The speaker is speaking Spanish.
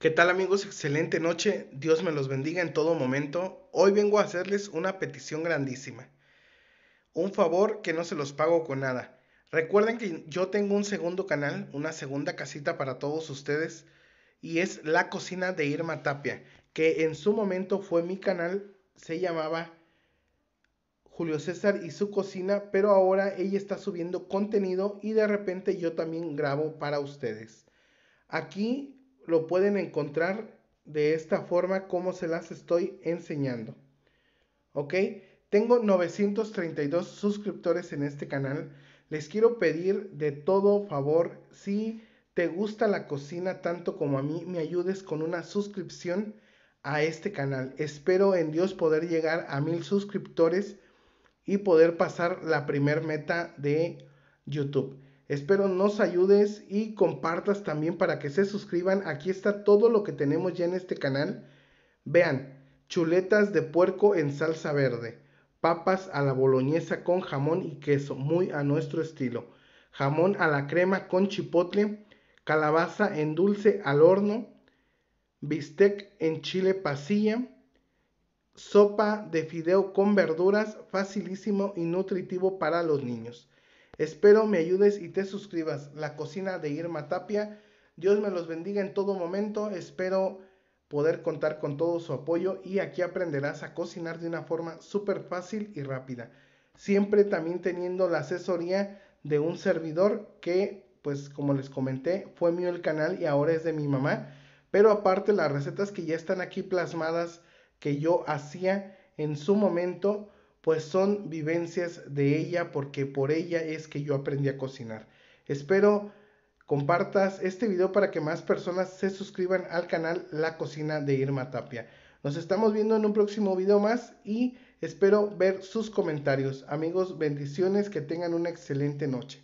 ¿Qué tal amigos? Excelente noche. Dios me los bendiga en todo momento. Hoy vengo a hacerles una petición grandísima. Un favor que no se los pago con nada. Recuerden que yo tengo un segundo canal, una segunda casita para todos ustedes y es La Cocina de Irma Tapia, que en su momento fue mi canal, se llamaba Julio César y su cocina, pero ahora ella está subiendo contenido y de repente yo también grabo para ustedes. Aquí lo pueden encontrar de esta forma como se las estoy enseñando. ¿Ok? Tengo 932 suscriptores en este canal. Les quiero pedir de todo favor, si te gusta la cocina tanto como a mí, me ayudes con una suscripción a este canal. Espero en Dios poder llegar a mil suscriptores y poder pasar la primer meta de YouTube. Espero nos ayudes y compartas también para que se suscriban. Aquí está todo lo que tenemos ya en este canal. Vean, chuletas de puerco en salsa verde, papas a la boloñesa con jamón y queso, muy a nuestro estilo, jamón a la crema con chipotle, calabaza en dulce al horno, bistec en chile pasilla, sopa de fideo con verduras, facilísimo y nutritivo para los niños. Espero me ayudes y te suscribas. La cocina de Irma Tapia. Dios me los bendiga en todo momento. Espero poder contar con todo su apoyo y aquí aprenderás a cocinar de una forma súper fácil y rápida. Siempre también teniendo la asesoría de un servidor que, pues como les comenté, fue mío el canal y ahora es de mi mamá. Pero aparte las recetas que ya están aquí plasmadas que yo hacía en su momento pues son vivencias de ella porque por ella es que yo aprendí a cocinar. Espero compartas este video para que más personas se suscriban al canal La Cocina de Irma Tapia. Nos estamos viendo en un próximo video más y espero ver sus comentarios. Amigos, bendiciones, que tengan una excelente noche.